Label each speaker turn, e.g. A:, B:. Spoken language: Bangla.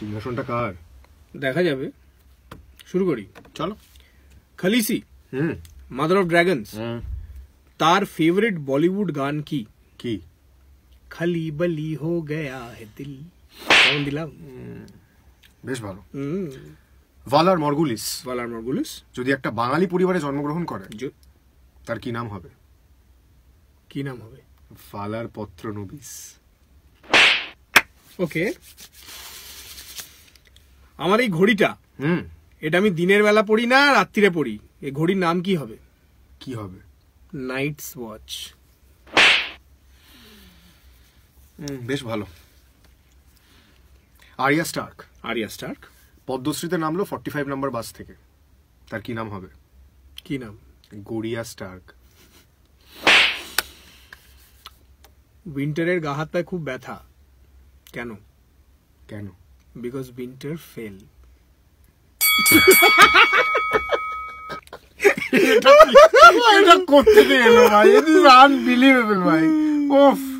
A: সিংহাসনটা কার দেখা যাবে শুরু করি চলো খালিসি হুম মাদার অফ ড্রাগনস তার ফেভারিট বলিউড গান কি কি খালি বলি হো গয়া হে দিল দিলাম
B: বেশ ভালো ভালার মরগুলিস ভালার মরগুলিস যদি একটা বাঙালি পরিবারে জন্মগ্রহণ করে তার কি নাম হবে কি নাম
A: হবে ফালার পত্র নবিস ওকে আমার এই ঘড়িটা হুম এটা আমি দিনের বেলা পড়ি না রাত্রিরে পড়ি এই ঘড়ির নাম কি হবে কি হবে নাইটস ওয়াচ বেশ ভালো
B: আরিয়া স্টার্ক আরিয়া স্টার্ক পদ্মশ্রীতে নামলো ফর্টি ফাইভ নাম্বার বাস থেকে তার কি নাম
A: হবে কি নাম গড়িয়া স্টার্ক উইন্টারের গা হাত খুব ব্যথা কেন কেন because winter fell
C: এটা করতে গেল ভাই ইট ইজ আনবিলিভেবল ভাই ওফ